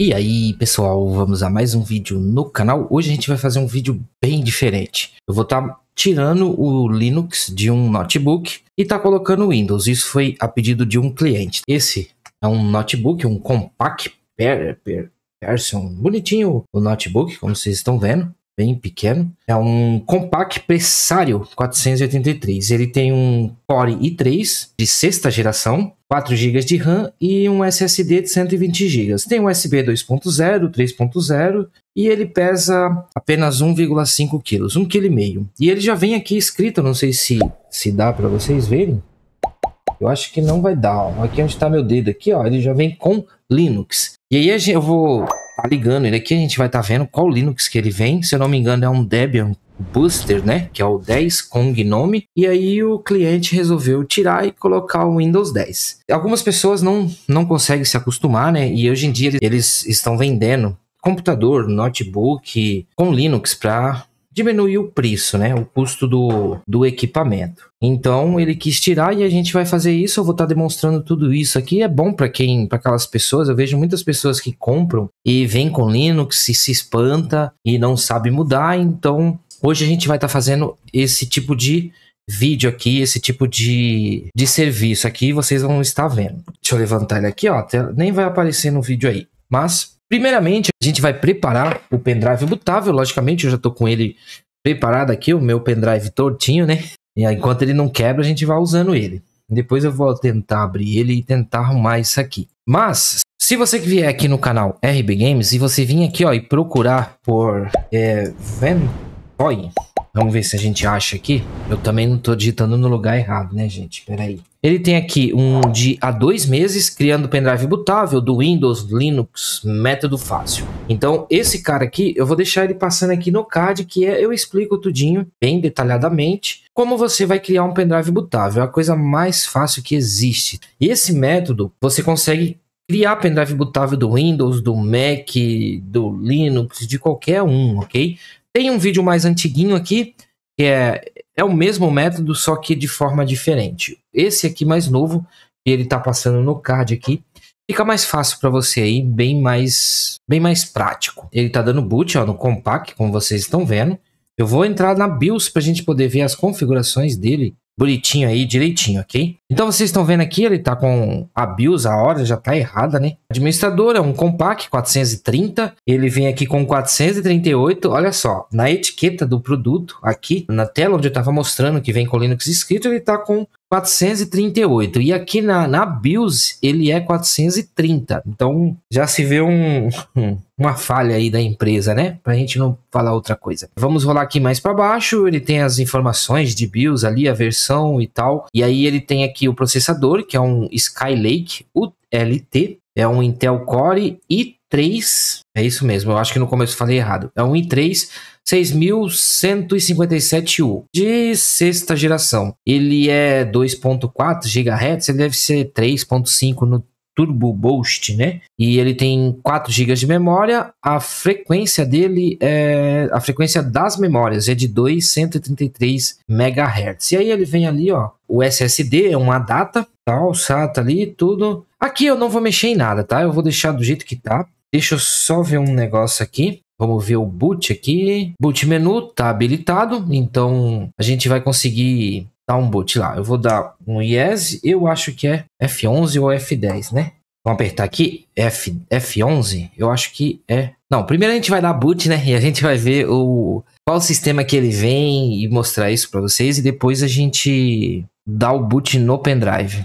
E aí, pessoal, vamos a mais um vídeo no canal. Hoje a gente vai fazer um vídeo bem diferente. Eu vou estar tá tirando o Linux de um notebook e tá colocando o Windows. Isso foi a pedido de um cliente. Esse é um notebook, um compact Person, bonitinho o notebook, como vocês estão vendo bem pequeno. É um compact Pressário 483. Ele tem um Core i3 de sexta geração, 4 GB de RAM e um SSD de 120 GB. Tem USB 2.0, 3.0 e ele pesa apenas 1,5 kg, 1,5 kg. E ele já vem aqui escrito, não sei se se dá para vocês verem. Eu acho que não vai dar. Ó. Aqui onde está meu dedo aqui, ó, ele já vem com Linux. E aí eu vou tá ligando ele aqui, a gente vai estar tá vendo qual Linux que ele vem. Se eu não me engano, é um Debian Booster, né? Que é o 10 com Gnome. E aí o cliente resolveu tirar e colocar o Windows 10. Algumas pessoas não, não conseguem se acostumar, né? E hoje em dia eles estão vendendo computador, notebook com Linux para diminuir o preço, né? O custo do, do equipamento. Então ele quis tirar e a gente vai fazer isso. Eu vou estar tá demonstrando tudo isso aqui. É bom para quem, para aquelas pessoas. Eu vejo muitas pessoas que compram e vêm com Linux e se espanta e não sabe mudar. Então hoje a gente vai estar tá fazendo esse tipo de vídeo aqui, esse tipo de, de serviço aqui, vocês vão estar vendo. Deixa eu levantar ele aqui, ó, até, nem vai aparecer no vídeo aí. Mas Primeiramente, a gente vai preparar o pendrive mutável. Logicamente, eu já estou com ele preparado aqui, o meu pendrive tortinho, né? E enquanto ele não quebra, a gente vai usando ele. Depois eu vou tentar abrir ele e tentar arrumar isso aqui. Mas, se você que vier aqui no canal RB Games e você vir aqui ó, e procurar por é, Vancoin, vamos ver se a gente acha aqui. Eu também não estou digitando no lugar errado, né, gente? Pera aí. Ele tem aqui um de há dois meses, criando pendrive bootável do Windows, Linux, método fácil. Então, esse cara aqui, eu vou deixar ele passando aqui no card, que é, eu explico tudinho, bem detalhadamente, como você vai criar um pendrive bootável, é a coisa mais fácil que existe. E esse método, você consegue criar pendrive bootável do Windows, do Mac, do Linux, de qualquer um, ok? Tem um vídeo mais antiguinho aqui, que é, é o mesmo método, só que de forma diferente. Esse aqui mais novo, que ele está passando no card aqui, fica mais fácil para você aí, bem mais, bem mais prático. Ele está dando boot ó, no compact, como vocês estão vendo. Eu vou entrar na BIOS para a gente poder ver as configurações dele bonitinho aí, direitinho, ok? Então vocês estão vendo aqui, ele tá com a BIOS, a hora já tá errada, né? Administrador é um compact 430, ele vem aqui com 438, olha só, na etiqueta do produto, aqui na tela onde eu tava mostrando que vem com Linux escrito, ele tá com 438. E aqui na, na BIOS ele é 430. Então já se vê um, uma falha aí da empresa, né? Pra gente não falar outra coisa. Vamos rolar aqui mais para baixo. Ele tem as informações de BIOS ali, a versão e tal. E aí ele tem aqui o processador, que é um Skylake ULT. É um Intel Core i 3. É isso mesmo, eu acho que no começo eu falei errado. É 1 e 3, 6157U de sexta geração. Ele é 2.4 GHz, ele deve ser 3.5 no Turbo Boost, né? E ele tem 4 GB de memória. A frequência dele é a frequência das memórias é de 2,133 MHz. E aí ele vem ali, ó, o SSD é uma data, tal, tá, SATA ali, tudo. Aqui eu não vou mexer em nada, tá? Eu vou deixar do jeito que tá. Deixa eu só ver um negócio aqui. Vamos ver o boot aqui. Boot menu tá habilitado, então a gente vai conseguir dar um boot lá. Eu vou dar um yes, eu acho que é F11 ou F10, né? Vamos apertar aqui, F, F11, eu acho que é... Não, primeiro a gente vai dar boot, né? E a gente vai ver o qual sistema que ele vem e mostrar isso para vocês. E depois a gente dá o boot no pendrive.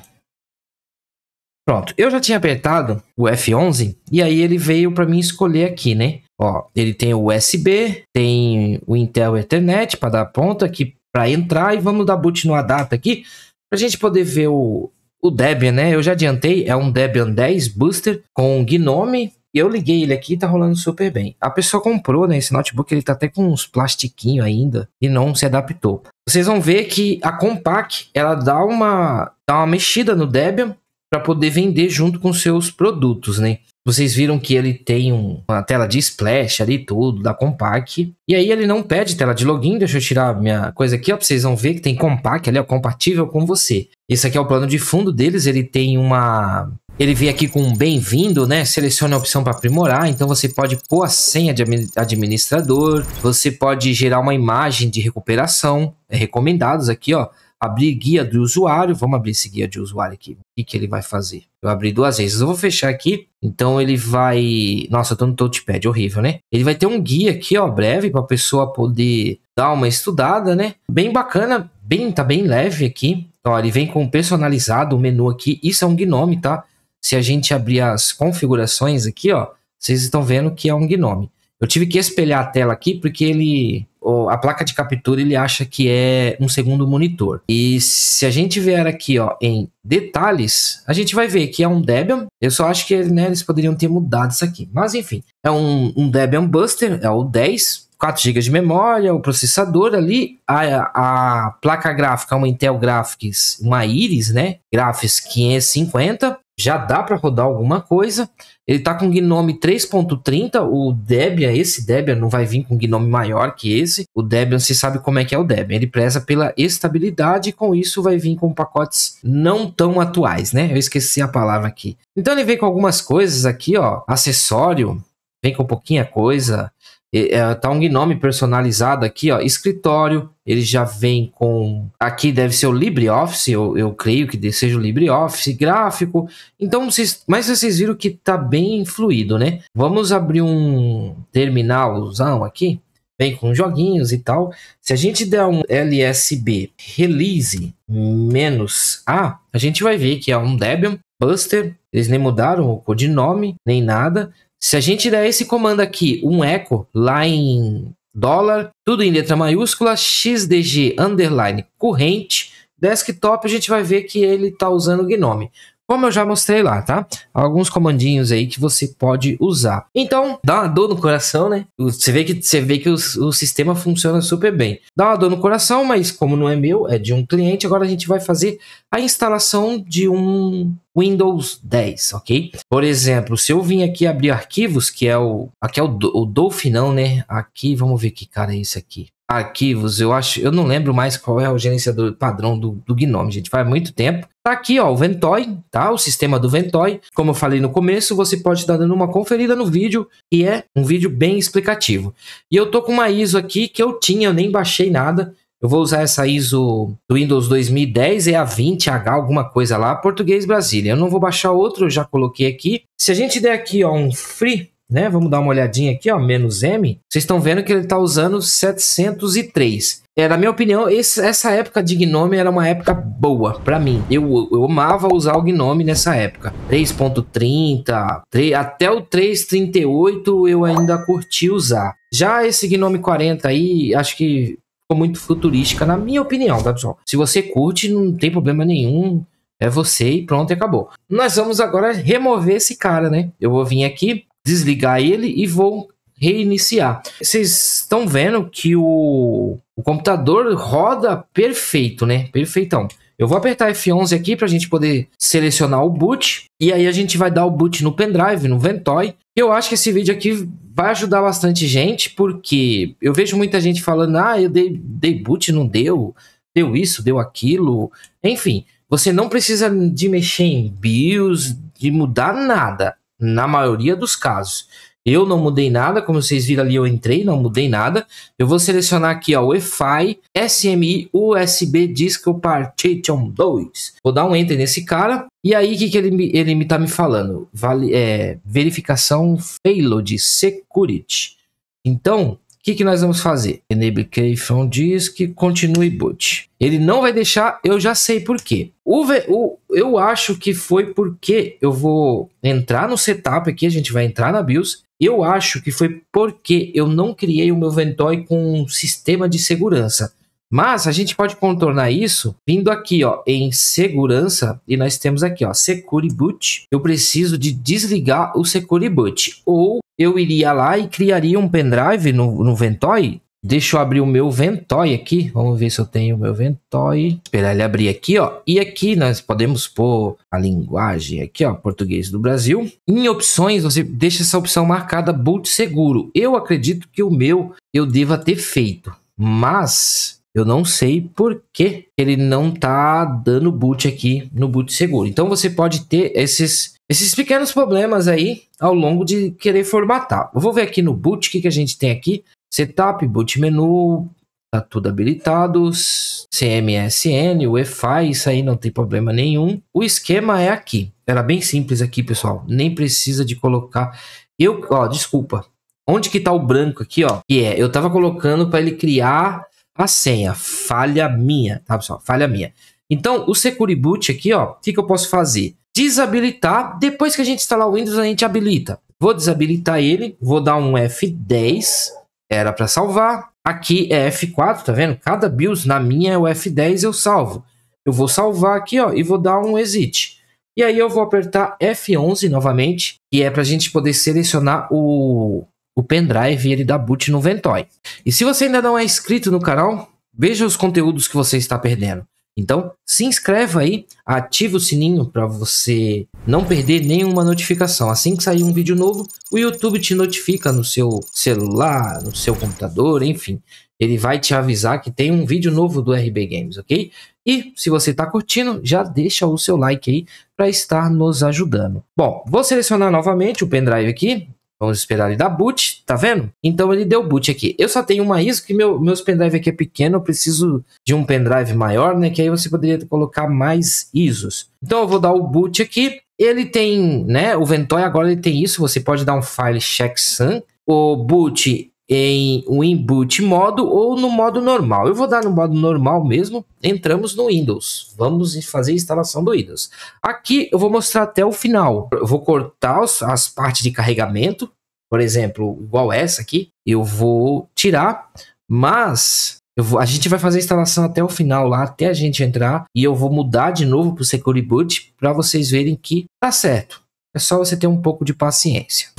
Pronto, eu já tinha apertado o F11 e aí ele veio para mim escolher aqui, né? Ó, ele tem o USB, tem o Intel Ethernet para dar ponta aqui para entrar e vamos dar boot no adapter aqui para a gente poder ver o, o Debian, né? Eu já adiantei, é um Debian 10 Booster com Gnome eu liguei ele aqui e tá rolando super bem. A pessoa comprou, né? Esse notebook ele tá até com uns plastiquinhos ainda e não se adaptou. Vocês vão ver que a Compaq ela dá uma, dá uma mexida no Debian para poder vender junto com seus produtos, né? Vocês viram que ele tem uma tela de splash ali tudo, da Compaq. E aí ele não pede tela de login, deixa eu tirar minha coisa aqui, ó, pra vocês vão ver que tem Compaq ali, ó, compatível com você. Esse aqui é o plano de fundo deles, ele tem uma... Ele vem aqui com um bem-vindo, né? Selecione a opção para aprimorar, então você pode pôr a senha de administrador, você pode gerar uma imagem de recuperação, é recomendados aqui, ó abrir guia do usuário. Vamos abrir esse guia de usuário aqui. O que, que ele vai fazer? Eu abri duas vezes. Eu vou fechar aqui. Então ele vai. Nossa, eu tô no touchpad, horrível, né? Ele vai ter um guia aqui, ó, breve, para a pessoa poder dar uma estudada, né? Bem bacana, bem, tá bem leve aqui. Ó, ele vem com personalizado o menu aqui. Isso é um Gnome, tá? Se a gente abrir as configurações aqui, ó, vocês estão vendo que é um Gnome. Eu tive que espelhar a tela aqui porque ele a placa de captura ele acha que é um segundo monitor. E se a gente vier aqui ó, em detalhes, a gente vai ver que é um Debian. Eu só acho que né, eles poderiam ter mudado isso aqui. Mas enfim, é um, um Debian Buster, é o 10, 4 GB de memória, o processador ali, a, a placa gráfica, uma Intel Graphics, uma Iris, né? Graphics 550, já dá para rodar alguma coisa. Ele está com Gnome 3.30, o Debian, esse Debian não vai vir com Gnome maior que esse. O Debian, você sabe como é que é o Debian, ele preza pela estabilidade e com isso vai vir com pacotes não tão atuais, né? Eu esqueci a palavra aqui. Então ele vem com algumas coisas aqui, ó, acessório, vem com pouquinha coisa. É, tá um gnome personalizado aqui, ó. Escritório, ele já vem com. Aqui deve ser o LibreOffice, eu, eu creio que seja o LibreOffice, gráfico. Então, vocês, mas vocês viram que tá bem fluido, né? Vamos abrir um terminalzão aqui, vem com joguinhos e tal. Se a gente der um LSB release menos A, a gente vai ver que é um Debian Buster. Eles nem mudaram o codinome, nem nada. Se a gente der esse comando aqui, um echo, lá em dólar, tudo em letra maiúscula, xdg underline corrente, desktop, a gente vai ver que ele está usando o Gnome como eu já mostrei lá, tá? Alguns comandinhos aí que você pode usar. Então, dá uma dor no coração, né? Você vê que, você vê que o, o sistema funciona super bem. Dá uma dor no coração, mas como não é meu, é de um cliente, agora a gente vai fazer a instalação de um Windows 10, ok? Por exemplo, se eu vim aqui abrir arquivos, que é o aqui é o, o Dolphin, não, né? Aqui, vamos ver que cara é isso aqui arquivos, eu acho, eu não lembro mais qual é o gerenciador padrão do, do Gnome, gente, faz muito tempo. Tá aqui, ó, o Ventoy, tá? O sistema do Ventoy. Como eu falei no começo, você pode estar dando uma conferida no vídeo e é um vídeo bem explicativo. E eu tô com uma ISO aqui que eu tinha, eu nem baixei nada. Eu vou usar essa ISO do Windows 2010, é a 20H, alguma coisa lá, português Brasília. Eu não vou baixar outro, eu já coloquei aqui. Se a gente der aqui, ó, um free, né? Vamos dar uma olhadinha aqui, ó, menos M. Vocês estão vendo que ele está usando 703. É, na minha opinião, esse, essa época de Gnome era uma época boa para mim. Eu, eu amava usar o Gnome nessa época. 3.30, até o 3.38 eu ainda curti usar. Já esse Gnome 40 aí, acho que ficou muito futurística, na minha opinião, tá, pessoal? Se você curte, não tem problema nenhum. É você e pronto, acabou. Nós vamos agora remover esse cara, né? Eu vou vir aqui, desligar ele e vou reiniciar. Vocês estão vendo que o, o computador roda perfeito, né? Perfeitão. Eu vou apertar F11 aqui para a gente poder selecionar o boot. E aí a gente vai dar o boot no pendrive, no Ventoy. Eu acho que esse vídeo aqui vai ajudar bastante gente, porque eu vejo muita gente falando: ah, eu dei, dei boot, não deu, deu isso, deu aquilo. Enfim, você não precisa de mexer em BIOS, de mudar nada na maioria dos casos. Eu não mudei nada, como vocês viram ali, eu entrei, não mudei nada. Eu vou selecionar aqui ó, o EFI SMI USB Disco Partition 2. Vou dar um Enter nesse cara. E aí, o que, que ele, ele me tá me falando? Vale, é, verificação Payload Security. Então, que, que nós vamos fazer? Enable KFON diz que continue boot. Ele não vai deixar, eu já sei por quê. O, o, eu acho que foi porque eu vou entrar no setup aqui, a gente vai entrar na BIOS. Eu acho que foi porque eu não criei o meu Ventoy com um sistema de segurança. Mas a gente pode contornar isso vindo aqui, ó, em segurança e nós temos aqui, ó, Secure Boot. Eu preciso de desligar o Secure Boot ou eu iria lá e criaria um pendrive no, no Ventoy. Deixa eu abrir o meu Ventoy aqui. Vamos ver se eu tenho o meu Ventoy. Esperar ele abrir aqui, ó. E aqui nós podemos pôr a linguagem aqui, ó, português do Brasil. Em opções, você deixa essa opção marcada boot seguro. Eu acredito que o meu eu deva ter feito, mas eu não sei por que ele não tá dando boot aqui no boot seguro. Então você pode ter esses esses pequenos problemas aí ao longo de querer formatar. Eu vou ver aqui no boot o que, que a gente tem aqui. Setup, boot menu, tá tudo habilitado. CMSN, Wi-Fi, isso aí não tem problema nenhum. O esquema é aqui. Era bem simples aqui, pessoal. Nem precisa de colocar. Eu, ó, desculpa. Onde que tá o branco aqui, ó? Que é, eu tava colocando para ele criar a senha. Falha minha, tá, pessoal? Falha minha. Então, o Security Boot aqui, ó, o que, que eu posso fazer? desabilitar. Depois que a gente instalar o Windows, a gente habilita. Vou desabilitar ele, vou dar um F10, era para salvar. Aqui é F4, tá vendo? Cada BIOS na minha é o F10, eu salvo. Eu vou salvar aqui, ó, e vou dar um exit. E aí eu vou apertar F11 novamente, que é para a gente poder selecionar o, o pendrive e ele dar boot no Ventoy. E se você ainda não é inscrito no canal, veja os conteúdos que você está perdendo. Então, se inscreva aí, ative o sininho para você não perder nenhuma notificação. Assim que sair um vídeo novo, o YouTube te notifica no seu celular, no seu computador, enfim. Ele vai te avisar que tem um vídeo novo do RB Games, ok? E se você está curtindo, já deixa o seu like aí para estar nos ajudando. Bom, vou selecionar novamente o pendrive aqui Vamos esperar ele dar boot, tá vendo? Então ele deu boot aqui. Eu só tenho uma ISO, que meu, meus pendrive aqui é pequeno, eu preciso de um pendrive maior, né? Que aí você poderia colocar mais ISOs. Então eu vou dar o boot aqui. Ele tem, né? O Ventoy agora ele tem isso. Você pode dar um file checksum. O boot em um boot modo ou no modo normal. Eu vou dar no modo normal mesmo. Entramos no Windows. Vamos fazer a instalação do Windows. Aqui eu vou mostrar até o final. Eu vou cortar as partes de carregamento, por exemplo, igual essa aqui. Eu vou tirar, mas Vou, a gente vai fazer a instalação até o final lá, até a gente entrar. E eu vou mudar de novo para o Secure Boot para vocês verem que tá certo. É só você ter um pouco de paciência.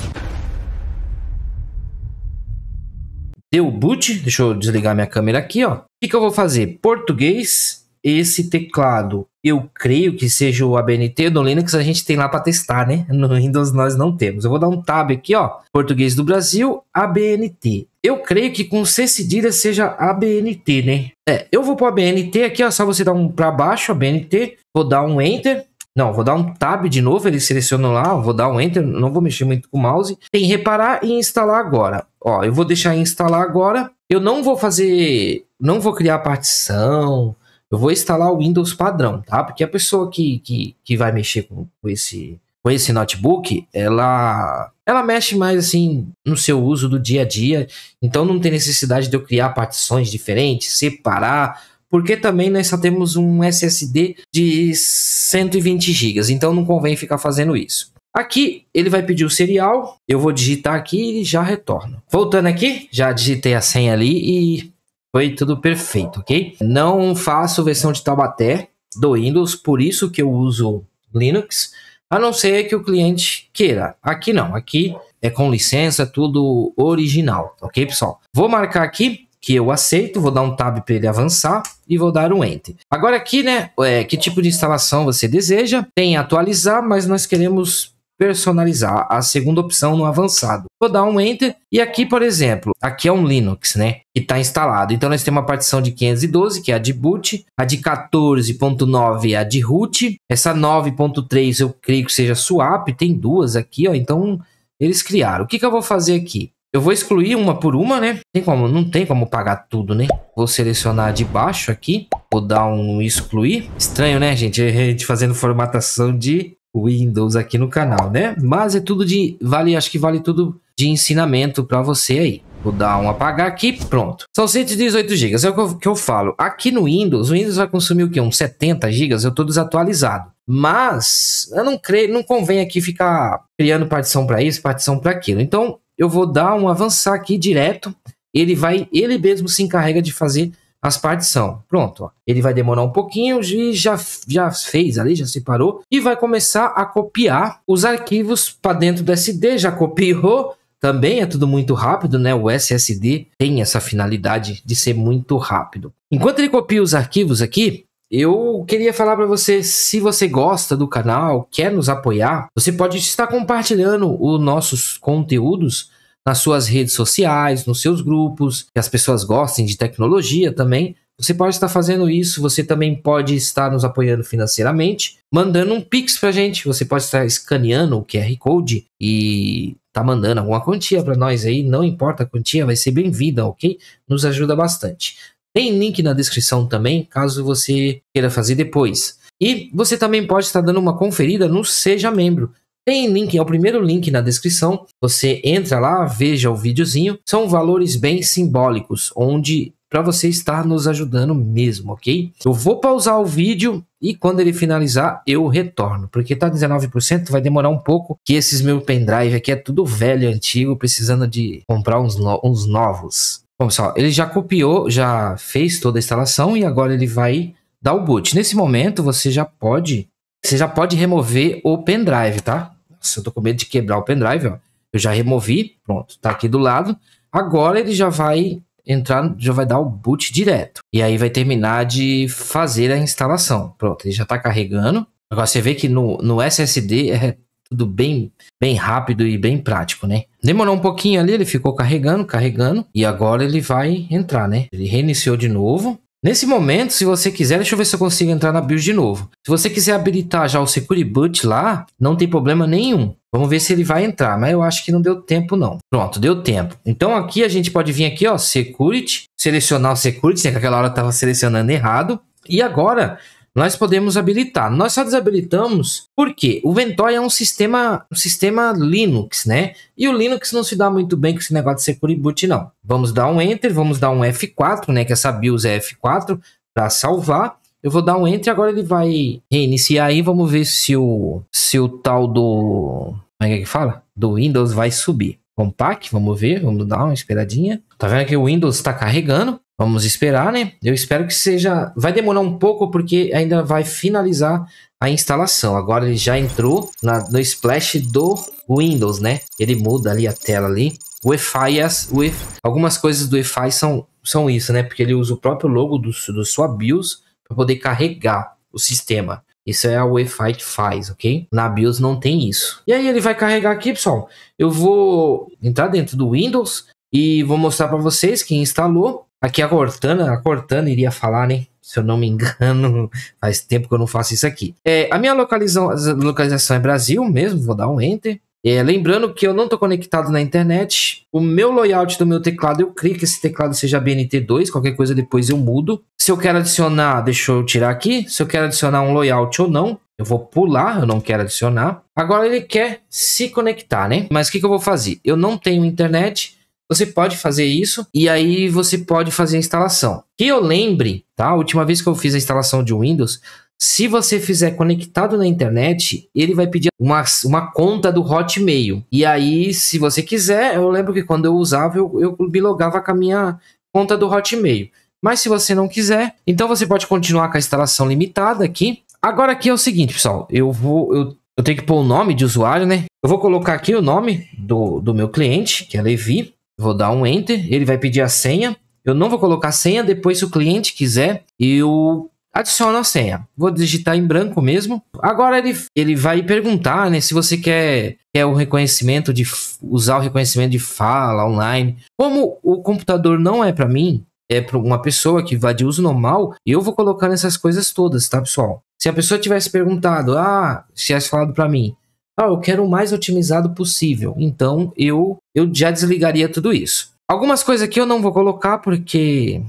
deu boot, deixa eu desligar minha câmera aqui, ó. O que, que eu vou fazer? Português, esse teclado, eu creio que seja o ABNT, no Linux a gente tem lá para testar, né? No Windows nós não temos. Eu vou dar um tab aqui, ó, Português do Brasil, ABNT. Eu creio que com C cedilha seja ABNT, né? É, eu vou para ABNT aqui, ó, só você dar um para baixo, ABNT, vou dar um enter, não, vou dar um tab de novo, ele seleciona lá, vou dar um enter, não vou mexer muito com o mouse. Tem reparar e instalar agora. Ó, eu vou deixar instalar agora. Eu não vou fazer, não vou criar partição, eu vou instalar o Windows padrão, tá? Porque a pessoa que, que, que vai mexer com, com esse com esse notebook, ela ela mexe mais assim no seu uso do dia a dia, então não tem necessidade de eu criar partições diferentes, separar porque também nós só temos um SSD de 120 GB, então não convém ficar fazendo isso. Aqui ele vai pedir o serial, eu vou digitar aqui e já retorno. Voltando aqui, já digitei a senha ali e foi tudo perfeito, ok? Não faço versão de Taubaté do Windows, por isso que eu uso Linux, a não ser que o cliente queira. Aqui não, aqui é com licença, tudo original, ok pessoal? Vou marcar aqui que eu aceito, vou dar um tab para ele avançar e vou dar um enter. Agora aqui, né, é, que tipo de instalação você deseja? Tem atualizar, mas nós queremos personalizar, a segunda opção no avançado. Vou dar um enter e aqui, por exemplo, aqui é um Linux, né, que está instalado. Então nós temos uma partição de 512, que é a de boot, a de 14.9 é a de root, essa 9.3 eu creio que seja swap, tem duas aqui, ó, então eles criaram. O que que eu vou fazer aqui? Eu vou excluir uma por uma, né? Tem como, não tem como pagar tudo, né? Vou selecionar de baixo aqui. Vou dar um excluir. Estranho, né, gente? A gente fazendo formatação de Windows aqui no canal, né? Mas é tudo de... Vale, acho que vale tudo de ensinamento para você aí. Vou dar um apagar aqui, pronto. São 118 GB, é o que eu, que eu, falo. Aqui no Windows, o Windows vai consumir o quê? Uns 70 GB, eu tô desatualizado. Mas eu não creio, não convém aqui ficar criando partição para isso, partição para aquilo. Então, eu vou dar um avançar aqui direto, ele vai, ele mesmo se encarrega de fazer as partição. Pronto, ó. ele vai demorar um pouquinho e já, já fez ali, já separou e vai começar a copiar os arquivos para dentro do SD, já copiou, também é tudo muito rápido, né? O SSD tem essa finalidade de ser muito rápido. Enquanto ele copia os arquivos aqui, eu queria falar para você, se você gosta do canal, quer nos apoiar, você pode estar compartilhando os nossos conteúdos nas suas redes sociais, nos seus grupos, que as pessoas gostem de tecnologia também. Você pode estar fazendo isso, você também pode estar nos apoiando financeiramente, mandando um pix pra gente, você pode estar escaneando o QR Code e tá mandando alguma quantia para nós aí, não importa a quantia, vai ser bem-vinda, OK? Nos ajuda bastante. Tem link na descrição também, caso você queira fazer depois. E você também pode estar dando uma conferida no Seja Membro. Tem link, é o primeiro link na descrição. Você entra lá, veja o videozinho. São valores bem simbólicos, onde para você estar nos ajudando mesmo, ok? Eu vou pausar o vídeo e quando ele finalizar eu retorno, porque tá 19%, vai demorar um pouco, que esses meu pendrive aqui é tudo velho, antigo, precisando de comprar uns, no uns novos. Bom, pessoal, ele já copiou, já fez toda a instalação e agora ele vai dar o boot. Nesse momento, você já pode, você já pode remover o pendrive, tá? Nossa, eu tô com medo de quebrar o pendrive, ó. Eu já removi, pronto, tá aqui do lado. Agora ele já vai entrar, já vai dar o boot direto. E aí vai terminar de fazer a instalação. Pronto, ele já tá carregando. Agora você vê que no, no SSD é tudo bem, bem rápido e bem prático, né? Demorou um pouquinho ali, ele ficou carregando, carregando e agora ele vai entrar, né? Ele reiniciou de novo. Nesse momento, se você quiser, deixa eu ver se eu consigo entrar na BIOS de novo. Se você quiser habilitar já o security Boot lá, não tem problema nenhum. Vamos ver se ele vai entrar, mas eu acho que não deu tempo não. Pronto, deu tempo. Então aqui a gente pode vir aqui, ó, Security, selecionar o Security, né, que aquela hora eu tava selecionando errado. E agora nós podemos habilitar. Nós só desabilitamos porque o Ventoy é um sistema, um sistema Linux, né? E o Linux não se dá muito bem com esse negócio de Secure Boot, não. Vamos dar um Enter, vamos dar um F4, né? Que essa BIOS é F4 para salvar. Eu vou dar um Enter, agora ele vai reiniciar aí. Vamos ver se o, se o tal do. Como é que é fala? Do Windows vai subir. Compact, vamos ver, vamos dar uma esperadinha. Tá vendo que o Windows está carregando. Vamos esperar, né? Eu espero que seja. Vai demorar um pouco porque ainda vai finalizar a instalação. Agora ele já entrou na, no splash do Windows, né? Ele muda ali a tela ali. O EFI, as, o algumas coisas do EFI são, são isso, né? Porque ele usa o próprio logo do, do sua BIOS para poder carregar o sistema. Isso é a Wi-Fi que faz, ok? Na BIOS não tem isso. E aí ele vai carregar aqui, pessoal. Eu vou entrar dentro do Windows e vou mostrar para vocês quem instalou. Aqui a Cortana, a Cortana iria falar, né? Se eu não me engano, faz tempo que eu não faço isso aqui. É, a minha localização, localização é Brasil mesmo, vou dar um enter. É, lembrando que eu não estou conectado na internet. O meu layout do meu teclado, eu clico que esse teclado seja BNT2, qualquer coisa depois eu mudo. Se eu quero adicionar, deixa eu tirar aqui. Se eu quero adicionar um layout ou não, eu vou pular, eu não quero adicionar. Agora ele quer se conectar, né? Mas o que, que eu vou fazer? Eu não tenho internet, você pode fazer isso e aí você pode fazer a instalação. Que eu lembre, tá? A última vez que eu fiz a instalação de Windows, se você fizer conectado na internet, ele vai pedir uma, uma conta do Hotmail. E aí, se você quiser, eu lembro que quando eu usava, eu, eu me logava com a minha conta do Hotmail. Mas se você não quiser, então você pode continuar com a instalação limitada aqui. Agora aqui é o seguinte, pessoal, eu vou eu, eu tenho que pôr o nome de usuário, né? Eu vou colocar aqui o nome do, do meu cliente, que é Levi. Vou dar um enter, ele vai pedir a senha. Eu não vou colocar senha, depois se o cliente quiser, eu adiciono a senha. Vou digitar em branco mesmo. Agora ele, ele vai perguntar, né, se você quer quer o reconhecimento de usar o reconhecimento de fala online. Como o computador não é para mim, é para uma pessoa que vai de uso normal, eu vou colocando essas coisas todas, tá, pessoal? Se a pessoa tivesse perguntado, ah, se tivesse falado para mim, ah, eu quero o mais otimizado possível. Então eu, eu já desligaria tudo isso. Algumas coisas aqui eu não vou colocar porque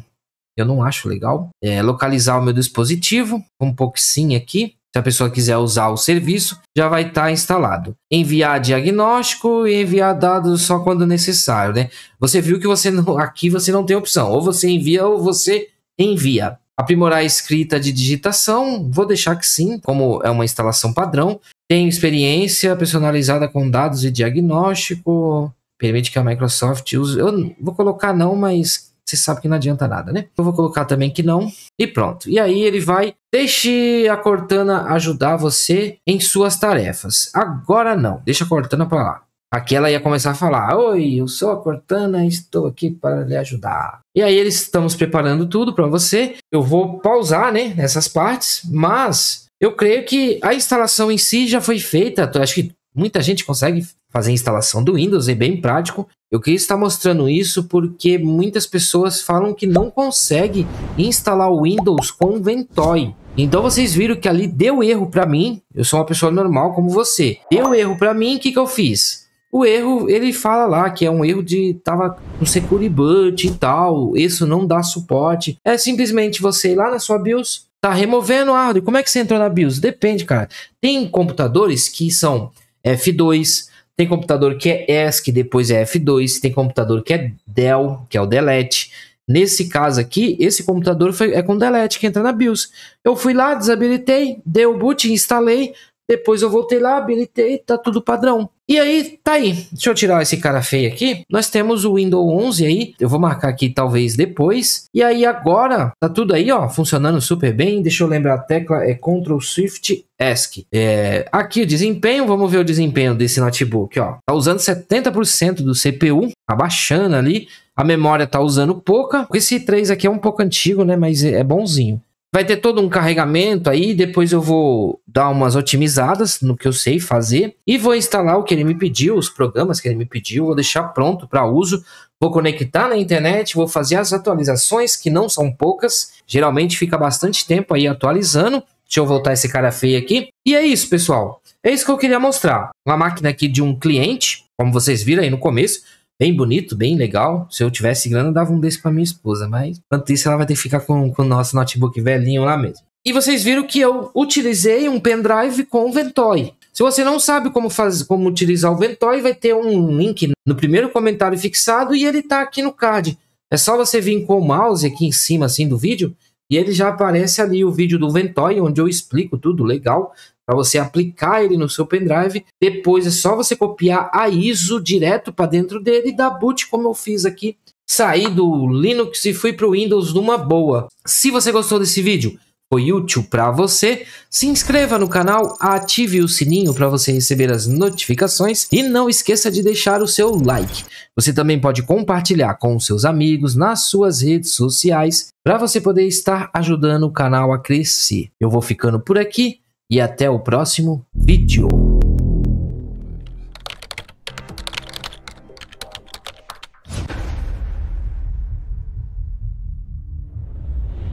eu não acho legal. É localizar o meu dispositivo, um pouquinho aqui. Se a pessoa quiser usar o serviço, já vai estar tá instalado. Enviar diagnóstico e enviar dados só quando necessário, né? Você viu que você não, aqui você não tem opção. Ou você envia ou você envia. Aprimorar a escrita de digitação, vou deixar que sim, como é uma instalação padrão. Tem experiência personalizada com dados e diagnóstico. Permite que a Microsoft use. Eu vou colocar não, mas você sabe que não adianta nada, né? Eu vou colocar também que não e pronto. E aí ele vai, deixe a Cortana ajudar você em suas tarefas. Agora não, deixa a Cortana para lá. Aqui ela ia começar a falar: Oi, eu sou a Cortana e estou aqui para lhe ajudar. E aí eles estamos preparando tudo para você. Eu vou pausar, né, nessas partes, mas eu creio que a instalação em si já foi feita. Acho que muita gente consegue fazer a instalação do Windows, é bem prático. Eu queria estar mostrando isso porque muitas pessoas falam que não consegue instalar o Windows com o Ventoy. Então vocês viram que ali deu erro para mim. Eu sou uma pessoa normal como você. Deu erro para mim, o que, que eu fiz? O erro, ele fala lá que é um erro de tava no um security boot e tal, isso não dá suporte. É simplesmente você ir lá na sua BIOS, Tá removendo a árvore. Como é que você entrou na BIOS? Depende, cara. Tem computadores que são é, F2, tem computador que é ESC, depois é F2, tem computador que é DEL, que é o delete. Nesse caso aqui, esse computador foi, é com delete que entra na BIOS. Eu fui lá, desabilitei, dei o boot, instalei, depois eu voltei lá, habilitei, tá tudo padrão. E aí, tá aí. Deixa eu tirar esse cara feio aqui. Nós temos o Windows 11 aí. Eu vou marcar aqui talvez depois. E aí agora, tá tudo aí, ó, funcionando super bem. Deixa eu lembrar a tecla é Ctrl Shift ESC. É, aqui o desempenho, vamos ver o desempenho desse notebook, ó. Tá usando 70% do CPU, tá baixando ali. A memória tá usando pouca. Esse 3 aqui é um pouco antigo, né, mas é bonzinho. Vai ter todo um carregamento aí, depois eu vou dar umas otimizadas no que eu sei fazer e vou instalar o que ele me pediu, os programas que ele me pediu, vou deixar pronto para uso, vou conectar na internet, vou fazer as atualizações que não são poucas, geralmente fica bastante tempo aí atualizando. Deixa eu voltar esse cara feio aqui. E é isso, pessoal. É isso que eu queria mostrar. Uma máquina aqui de um cliente, como vocês viram aí no começo, bem bonito, bem legal. Se eu tivesse grana, eu dava um desse para minha esposa, mas enquanto isso ela vai ter que ficar com, com o nosso notebook velhinho lá mesmo. E vocês viram que eu utilizei um pendrive com o Ventoy. Se você não sabe como fazer, como utilizar o Ventoy, vai ter um link no primeiro comentário fixado e ele está aqui no card. É só você vir com o mouse aqui em cima assim do vídeo e ele já aparece ali o vídeo do Ventoy, onde eu explico tudo legal, para você aplicar ele no seu pendrive. Depois é só você copiar a ISO direto para dentro dele e dar boot, como eu fiz aqui. Saí do Linux e fui para o Windows numa boa. Se você gostou desse vídeo, foi útil para você, se inscreva no canal, ative o sininho para você receber as notificações e não esqueça de deixar o seu like. Você também pode compartilhar com seus amigos nas suas redes sociais para você poder estar ajudando o canal a crescer. Eu vou ficando por aqui e até o próximo vídeo.